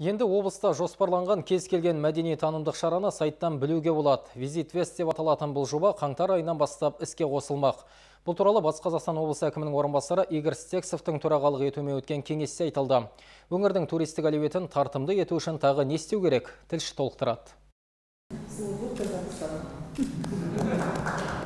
Енді облыста жоспарланған кез келген мәдени танымдық шараны сайттан білуге болады. Визит Вест деп аталатын бұл жоба қаңтар айынан бастап іске қосылмақ. Бұл туралы Батыс Қазақстан облысы әкімінің орынбасары Игорь Стексовтың төрағалық етуімен өткен кеңесте айтылды. Өңірдің туристік әлеуетін тартымды ету үшін тағы не істеу керек? Тілші толықтырады.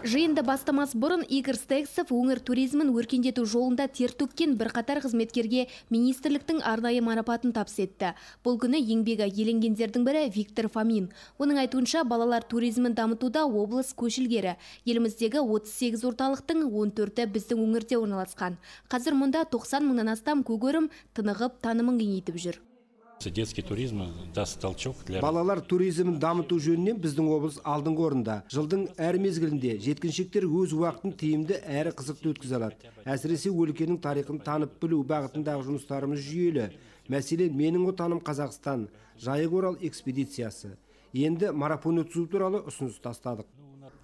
Жиынды бастамас бұрын игорь стексов өңір туризмін өркендету жолында тер төккен бірқатар қызметкерге министрліктің арнайы марапатын табыс етті бұл күні еңбегі еленгендердің бірі виктор Фамин. оның айтуынша балалар туризмін дамытуда облыс көшілгері. еліміздегі 38 орталықтың 14 ті біздің өңірде орналасқан қазір мұнда 90 мыңнан астам көгөрім тынығып танымын кеңейтіп жүр детский туризм даст толчок для балалар туризмін дамыту жөнінен біздің облыс алдыңғы орында жылдың әр мезгілінде жеткіншектер өз уақытын тиімді әрі қызықты өткізе алады әсіресе өлкенің тарихын танып білу бағытындағы жұмыстарымыз жүйелі мәселен менің отаным қазақстан жайық орал экспедициясы енді марафон өткізу туралы ұсыныс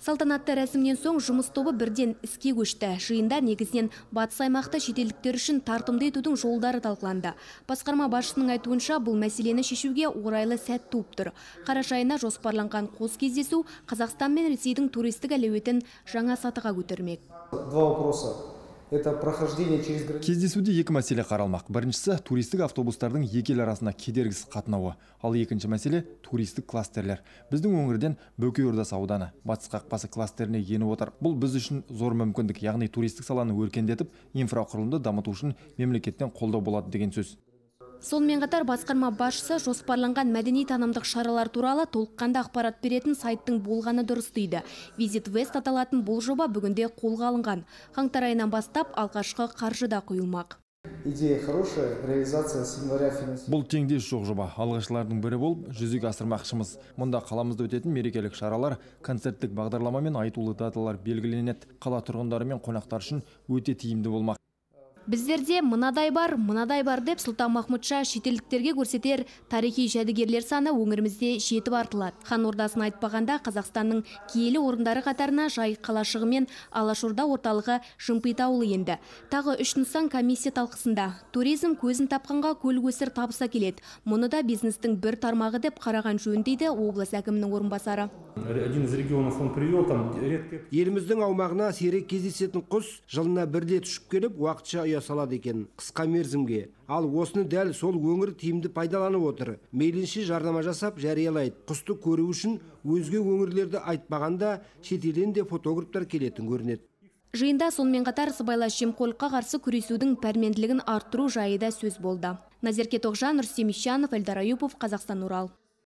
Салтанатты рәсімнен соң жұмыс тобы бірден іске көшті. Жиында негізінен батыс аймақта шетелдіктер үшін тартымды етудің жолдары талқыланды. Басқарма басшысының айтуынша бұл мәселені шешуге орайлы сәт туып тұр. Қарашайына жоспарланған қос кездесу Қазақстан мен Ресейдің туристік әлеуетін жаңа сатыға көтермек. Два вопроса это прохождение через кездесуде екі мәселе қаралмақ біріншісі туристік автобустардың екі ел арасында кедергісіз қатынауы ал екінші мәселе туристік кластерлер біздің өңірден бөкей ордасы ауданы батыс қақпасы кластеріне еніп отыр бұл біз үшін зор мүмкіндік яғни туристік саланы өркендетіп инфрақұрылымды дамыту үшін мемлекеттен қолдау болады деген сөз сонымен қатар басқарма басшысы жоспарланған мәдени танымдық шаралар туралы толыққанды ақпарат беретін сайттың болғаны дұрыс дейді визит вест аталатын бұл жоба бүгінде қолға алынған қаңтар айынан бастап алғашқы қаржы да құйылмақ идея хорошая реализация с января бұл теңдес жоқ жоба Алғашылардың бірі болып жүзік асырмақшымыз мұнда қаламызды өтетін мерекелік шаралар концерттік бағдарлама мен айтулы даталар белгіленет қала тұрғындары мен үшін өте тиімді болмақ Біздерде мынадай бар, мынадай бар деп Сұлтан Махмұтша шетелдіктерге көрсетер тарихи жәдігерлер саны өңірімізде жетіп артылады. Хан ордасын айтпағанда Қазақстанның киелі орындары қатарына жайық қалашығы мен Алашорда орталығы Жымпитаулы енді. Тағы үш нысан комиссия талқысында. Туризм көзін тапқанға көл көсір табыса келеді. Мұны да бизнестің бір тармағы деп қараған жөн дейді облыс әкімінің орынбасары. Еліміздің аумағына сирек кездесетін құс жылына бірде рет келіп уақытша жасалады екен қысқа мерзімге ал осыны дәл сол өңір тиімді пайдаланып отыр мейлінше жарнама жасап жариялайды құсты көру үшін өзге өңірлерді айтпағанда шетелден де фотографтар келетін көрінеді Жиында сонымен қатар сыбайлас жемқорлыққа қарсы күресудің пәрменділігін арттыру жайы да сөз болды. Назерке Тоғжан, Рүстем Ишанов, Эльдар Аюпов, Қазақстан Урал.